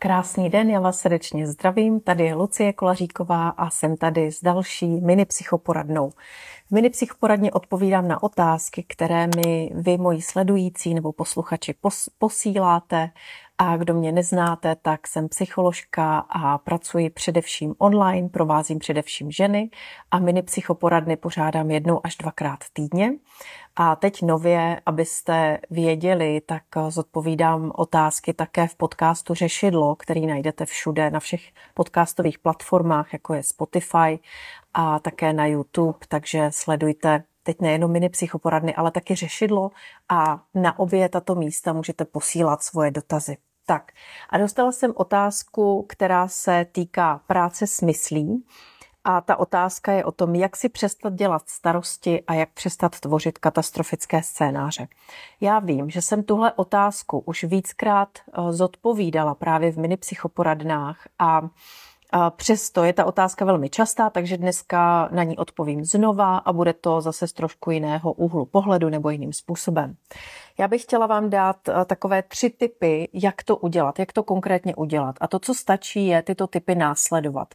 Krásný den, já vás srdečně zdravím. Tady je Lucie Kolaříková a jsem tady s další mini psychoporadnou. V mini psychoporadně odpovídám na otázky, které mi vy, moji sledující nebo posluchači, posíláte a kdo mě neznáte, tak jsem psycholožka a pracuji především online, provázím především ženy a mini psychoporadny pořádám jednou až dvakrát týdně. A teď nově, abyste věděli, tak zodpovídám otázky také v podcastu Řešidlo, který najdete všude na všech podcastových platformách, jako je Spotify a také na YouTube, takže sledujte teď nejenom mini psychoporadny, ale taky řešidlo a na obě tato místa můžete posílat svoje dotazy. Tak a dostala jsem otázku, která se týká práce s myslí. A ta otázka je o tom, jak si přestat dělat starosti a jak přestat tvořit katastrofické scénáře. Já vím, že jsem tuhle otázku už víckrát eh, zodpovídala právě v mini psychoporadnách a Přesto je ta otázka velmi častá, takže dneska na ní odpovím znova a bude to zase z trošku jiného úhlu pohledu nebo jiným způsobem. Já bych chtěla vám dát eh, takové tři typy, jak to udělat, jak to konkrétně udělat. A to, co stačí, je tyto typy následovat.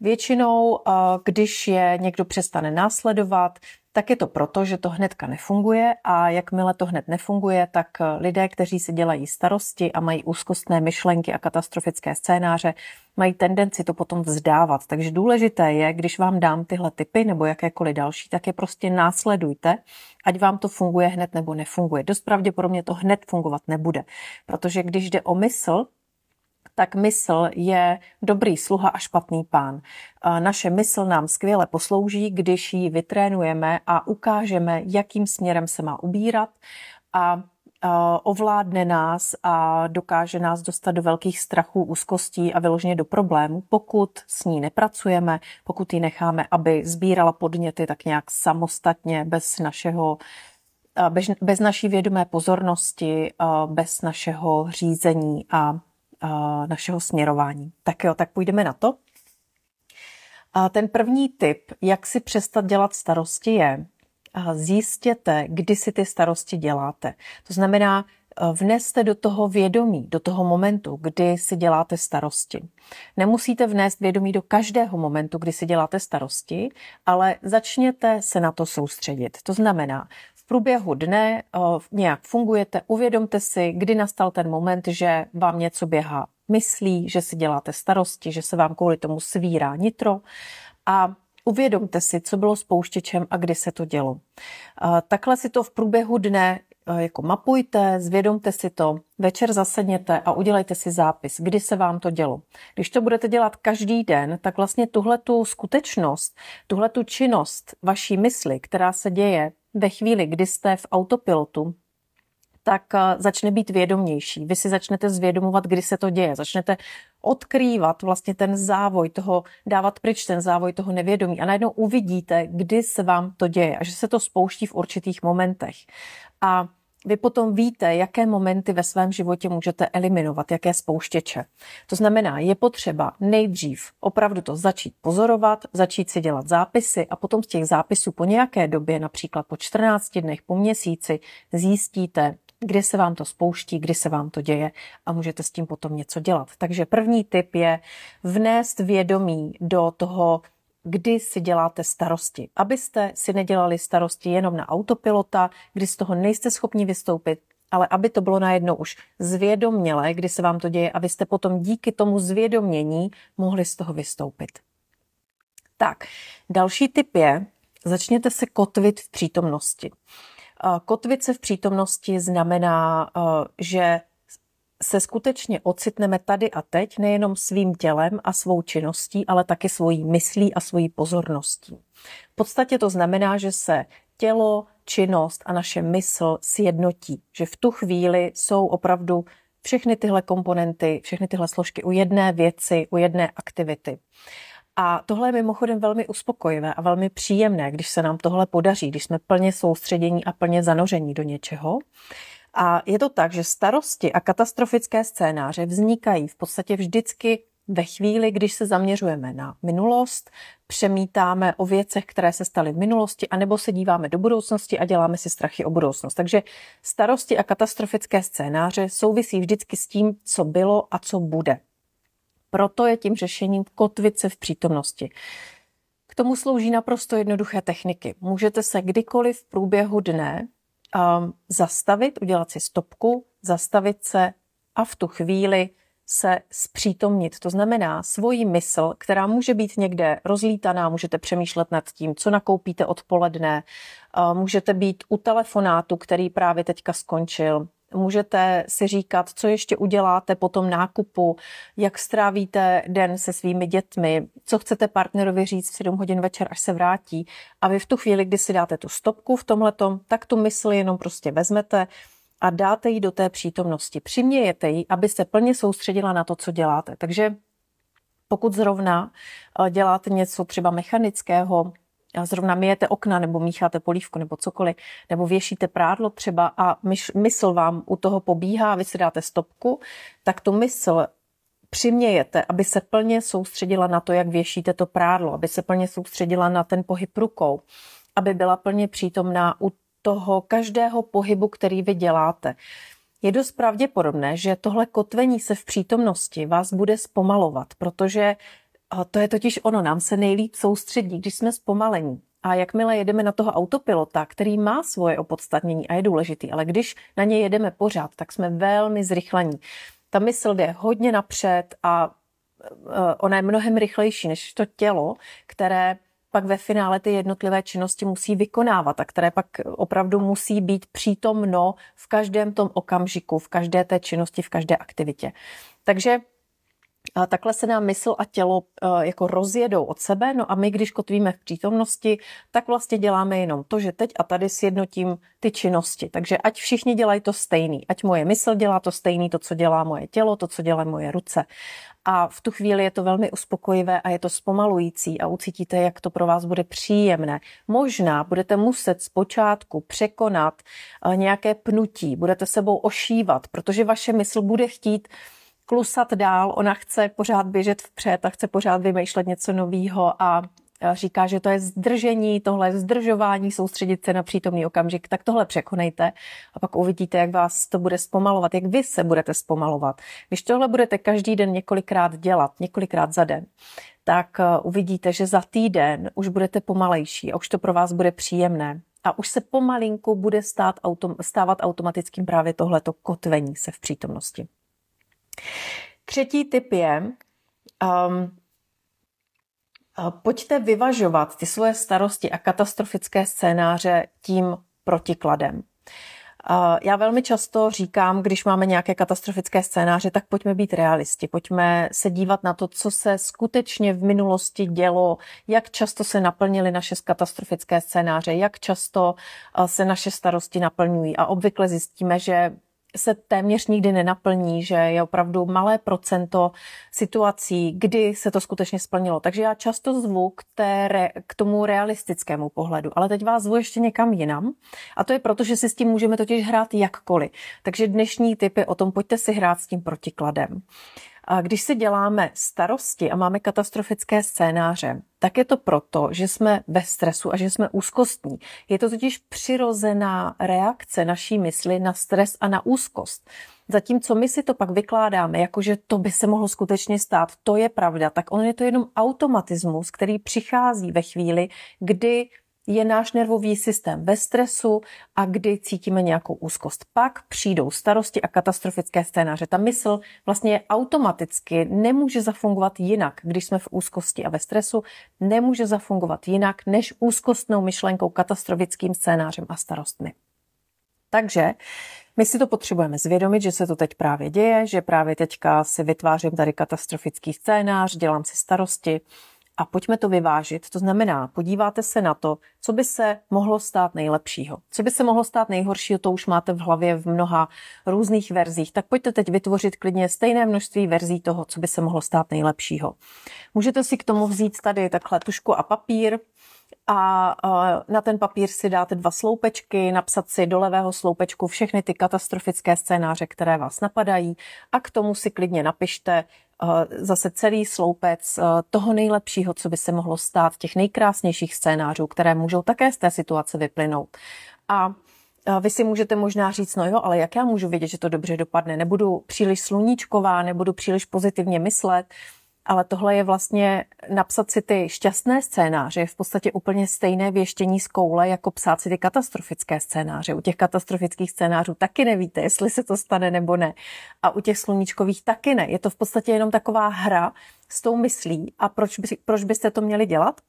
Většinou, eh, když je někdo přestane následovat, tak je to proto, že to hnedka nefunguje a jakmile to hned nefunguje, tak eh, lidé, kteří si dělají starosti a mají úzkostné myšlenky a katastrofické scénáře, mají tendenci to potom vzdávat. Takže důležité je, když vám dám tyhle typy nebo jakékoliv další, tak je prostě následujte, ať vám to funguje hned nebo nefunguje. Dost pravděpodobně to hned fungovat nebude, protože když jde o mysl, tak mysl je dobrý sluha a špatný pán. Naše mysl nám skvěle poslouží, když ji vytrénujeme a ukážeme, jakým směrem se má ubírat a ovládne nás a dokáže nás dostat do velkých strachů, úzkostí a vyloženě do problémů, pokud s ní nepracujeme, pokud ji necháme, aby sbírala podněty tak nějak samostatně, bez našeho bez, bez naší vědomé pozornosti, bez našeho řízení a našeho směrování. Tak jo, tak půjdeme na to. A ten první tip, jak si přestat dělat starosti, je zjistěte, kdy si ty starosti děláte. To znamená, eh, vneste do toho vědomí, do toho momentu, kdy si děláte starosti. Nemusíte vnést vědomí do každého momentu, kdy si děláte starosti, ale začněte se na to soustředit. To znamená, v průběhu dne eh, nějak fungujete, uvědomte si, kdy nastal ten moment, že vám něco běhá myslí, že si děláte starosti, že se vám kvůli tomu svírá nitro a uvědomte si, co bylo spouštěčem a kdy se to dělo. Takhle si to v průběhu dne jako mapujte, zvědomte si to, večer zasedněte a udělejte si zápis, kdy se vám to dělo. Když to budete dělat každý den, tak vlastně tuhle tu skutečnost, tuhle tu činnost vaší mysli, která se děje ve chvíli, kdy jste v autopilotu, tak eh, začne být vědomější. Vy si začnete zvědomovat, kdy se to děje. Začnete odkrývat vlastně ten závoj toho, dávat pryč ten závoj toho nevědomí a najednou uvidíte, kdy se vám to děje a že se to spouští v určitých momentech. A vy potom víte, jaké momenty ve svém životě můžete eliminovat, jaké spouštěče. To znamená, je potřeba nejdřív opravdu to začít pozorovat, začít si dělat zápisy a potom z těch zápisů po nějaké době, například po 14 dnech, po měsíci, zjistíte, kde se vám to spouští, kdy se vám to děje a můžete s tím potom něco dělat. Takže první tip je vnést vědomí do toho, kdy si děláte starosti. Abyste si nedělali starosti jenom na autopilota, kdy z toho nejste schopni vystoupit, ale aby to bylo najednou už zvědomělé, kdy se vám to děje, abyste potom díky tomu zvědomění mohli z toho vystoupit. Tak, další tip je, začněte se kotvit v přítomnosti. Kotvice v přítomnosti znamená, eh, že se skutečně ocitneme tady a teď nejenom svým tělem a svou činností, ale taky svojí myslí a svojí pozorností. V podstatě to znamená, že se tělo, činnost a naše mysl sjednotí, že v tu chvíli jsou opravdu všechny tyhle komponenty, všechny tyhle složky u jedné věci, u jedné aktivity. A tohle je mimochodem velmi uspokojivé a velmi příjemné, když se nám tohle podaří, když jsme plně soustředění a plně zanoření do něčeho. A je to tak, že starosti a katastrofické scénáře vznikají v podstatě vždycky ve chvíli, když se zaměřujeme na minulost, přemítáme o věcech, které se staly v minulosti, anebo se díváme do budoucnosti a děláme si strachy o budoucnost. Takže starosti a katastrofické scénáře souvisí vždycky s tím, co bylo a co bude. Proto je tím řešením kotvit se v přítomnosti. K tomu slouží naprosto jednoduché techniky. Můžete se kdykoliv v průběhu dne um, zastavit, udělat si stopku, zastavit se a v tu chvíli se zpřítomnit. To znamená svoji mysl, která může být někde rozlítaná, můžete přemýšlet nad tím, co nakoupíte odpoledne, ehm, můžete být u telefonátu, který právě teďka skončil, Můžete si říkat, co ještě uděláte po tom nákupu, jak strávíte den se svými dětmi, co chcete partnerovi říct v 7 hodin večer, až se vrátí. A vy v tu chvíli, kdy si dáte tu stopku v tomhletom, tak tu mysl jenom prostě vezmete a dáte ji do té přítomnosti. Přimějete ji, aby se plně soustředila na to, co děláte. Takže pokud zrovna eh, děláte něco třeba mechanického, a zrovna myjete okna nebo mícháte polívku nebo cokoliv, nebo věšíte prádlo třeba a myš mysl vám u toho pobíhá, vy si dáte stopku, tak tu mysl přimějete, aby se plně soustředila na to, jak věšíte to prádlo, aby se plně soustředila na ten pohyb rukou, aby byla plně přítomná u toho každého pohybu, který vy děláte. Je dost pravděpodobné, že tohle kotvení se v přítomnosti vás bude zpomalovat, protože a to je totiž ono, nám se nejlíp soustředí, když jsme zpomalení. A jakmile jedeme na toho autopilota, který má svoje opodstatnění a je důležitý, ale když na něj jedeme pořád, tak jsme velmi zrychlení. Ta mysl jde hodně napřed a e, ona je mnohem rychlejší než to tělo, které pak ve finále ty jednotlivé činnosti musí vykonávat a které pak opravdu musí být přítomno v každém tom okamžiku, v každé té činnosti, v každé aktivitě. Takže a takhle se nám mysl a tělo eh, jako rozjedou od sebe, no a my, když kotvíme v přítomnosti, tak vlastně děláme jenom to, že teď a tady sjednotím ty činnosti. Takže ať všichni dělají to stejný, ať moje mysl dělá to stejný, to, co dělá moje tělo, to, co dělá moje ruce. A v tu chvíli je to velmi uspokojivé a je to zpomalující a ucítíte, jak to pro vás bude příjemné. Možná budete muset zpočátku překonat eh, nějaké pnutí, budete sebou ošívat, protože vaše mysl bude chtít uh, klusat dál, ona chce pořád běžet vpřed a chce pořád vymýšlet něco nového a říká, že to je zdržení, tohle je zdržování, soustředit se na přítomný okamžik, tak tohle překonejte a pak uvidíte, jak vás to bude zpomalovat, jak vy se budete zpomalovat. Když tohle budete každý den několikrát dělat, několikrát za den, tak e, uvidíte, že za týden už budete pomalejší a už to pro vás bude příjemné. A už se pomalinku bude stát, stávat automatickým právě tohleto kotvení se v přítomnosti. Třetí tip je, um, uh, pojďte vyvažovat ty svoje starosti a katastrofické scénáře tím protikladem. Uh, já velmi často říkám, když máme nějaké katastrofické scénáře, tak pojďme být realisti, pojďme se dívat na to, co se skutečně v minulosti dělo, jak často se naplnily naše katastrofické scénáře, jak často uh, se naše starosti naplňují. A obvykle zjistíme, že se téměř nikdy nenaplní, že je opravdu malé procento situací, kdy se to skutečně splnilo. Takže já často zvu k, té, re, k tomu realistickému pohledu, ale teď vás zvu ještě někam jinam a to je proto, že si s tím můžeme totiž hrát jakkoliv. Takže dnešní tipy o tom pojďte si hrát s tím protikladem. A když si děláme starosti a máme katastrofické scénáře, tak je to proto, že jsme ve stresu a že jsme úzkostní. Je to totiž přirozená reakce naší mysli na stres a na úzkost. Zatímco my si to pak vykládáme, jako že to by se mohlo skutečně stát, to je pravda, tak on je to jenom automatismus, který přichází ve chvíli, kdy je náš nervový systém ve stresu a kdy cítíme nějakou úzkost. Pak přijdou starosti a katastrofické scénáře. Ta mysl vlastně automaticky nemůže zafungovat jinak, když jsme v úzkosti a ve stresu, nemůže zafungovat jinak než úzkostnou myšlenkou, katastrofickým scénářem a starostmi. Takže my si to potřebujeme zvědomit, že se to teď právě děje, že právě teďka si vytvářím tady katastrofický scénář, dělám si starosti, a pojďme to vyvážit. To znamená, podíváte se na to, co by se mohlo stát nejlepšího. Co by se mohlo stát nejhoršího, to už máte v hlavě v mnoha různých verzích. Tak pojďte teď vytvořit klidně stejné množství verzí toho, co by se mohlo stát nejlepšího. Můžete si k tomu vzít tady takhle tušku a papír, a na ten papír si dáte dva sloupečky, napsat si do levého sloupečku všechny ty katastrofické scénáře, které vás napadají a k tomu si klidně napište, Eh, zase celý sloupec eh, toho nejlepšího, co by se mohlo stát, těch nejkrásnějších scénářů, které můžou také z té situace vyplynout. A eh, vy si můžete možná říct, no jo, ale jak já můžu vědět, že to dobře dopadne? Nebudu příliš sluníčková, nebudu příliš pozitivně myslet, ale tohle je vlastně napsat si ty šťastné scénáře, je v podstatě úplně stejné věštění z koule, jako psát si ty katastrofické scénáře. U těch katastrofických scénářů taky nevíte, jestli se to stane nebo ne. A u těch sluníčkových taky ne. Je to v podstatě jenom taková hra s tou myslí. A proč, by, proč byste to měli dělat?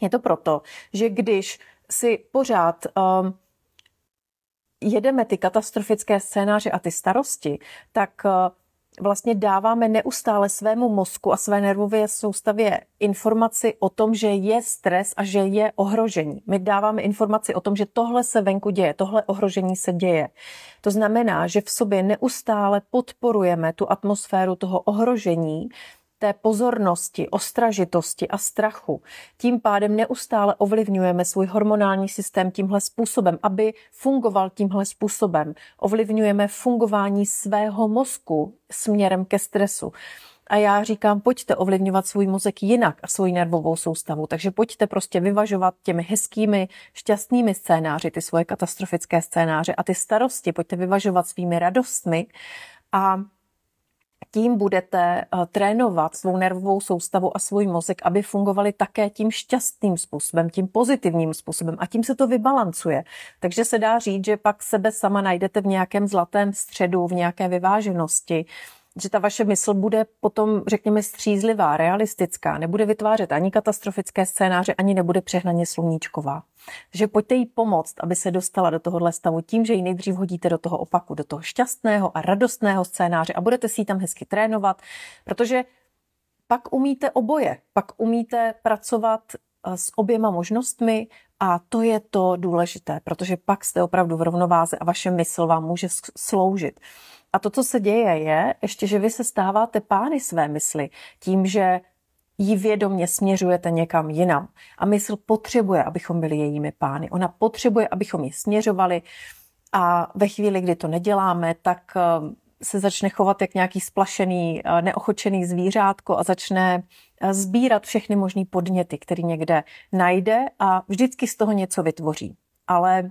Je to proto, že když si pořád um, jedeme ty katastrofické scénáře a ty starosti, tak uh, vlastně dáváme neustále svému mozku a své nervové soustavě informaci o tom, že je stres a že je ohrožení. My dáváme informaci o tom, že tohle se venku děje, tohle ohrožení se děje. To znamená, že v sobě neustále podporujeme tu atmosféru toho ohrožení, té pozornosti, ostražitosti a strachu. Tím pádem neustále ovlivňujeme svůj hormonální systém tímhle způsobem, aby fungoval tímhle způsobem. Ovlivňujeme fungování svého mozku směrem ke stresu. A já říkám, pojďte ovlivňovat svůj mozek jinak a svoji nervovou soustavu. Takže pojďte prostě vyvažovat těmi hezkými, šťastnými scénáři, ty svoje katastrofické scénáře a ty starosti, pojďte vyvažovat svými radostmi a tím budete eh, trénovat svou nervovou soustavu a svůj mozek, aby fungovaly také tím šťastným způsobem, tím pozitivním způsobem a tím se to vybalancuje. Takže se dá říct, že pak sebe sama najdete v nějakém zlatém středu, v nějaké vyváženosti že ta vaše mysl bude potom, řekněme, střízlivá, realistická, nebude vytvářet ani katastrofické scénáře, ani nebude přehnaně sluníčková. Takže pojďte jí pomoct, aby se dostala do tohohle stavu tím, že ji nejdřív hodíte do toho opaku, do toho šťastného a radostného scénáře a budete si ji tam hezky trénovat, protože pak umíte oboje, pak umíte pracovat eh, s oběma možnostmi a to je to důležité, protože pak jste opravdu v rovnováze a vaše mysl vám může sloužit. A to, co se děje, je ještě, že vy se stáváte pány své mysli tím, že ji vědomě směřujete někam jinam. A mysl potřebuje, abychom byli jejími pány. Ona potřebuje, abychom ji směřovali a ve chvíli, kdy to neděláme, tak eh, se začne chovat jak nějaký splašený, eh, neochočený zvířátko a začne eh, sbírat všechny možné podněty, které někde najde a vždycky z toho něco vytvoří. Ale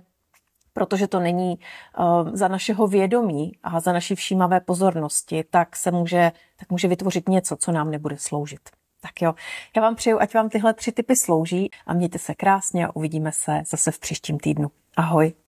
protože to není eh, za našeho vědomí a za naší všímavé pozornosti, tak se může, tak může vytvořit něco, co nám nebude sloužit. Tak jo, já vám přeju, ať vám tyhle tři typy slouží a mějte se krásně a uvidíme se zase v příštím týdnu. Ahoj.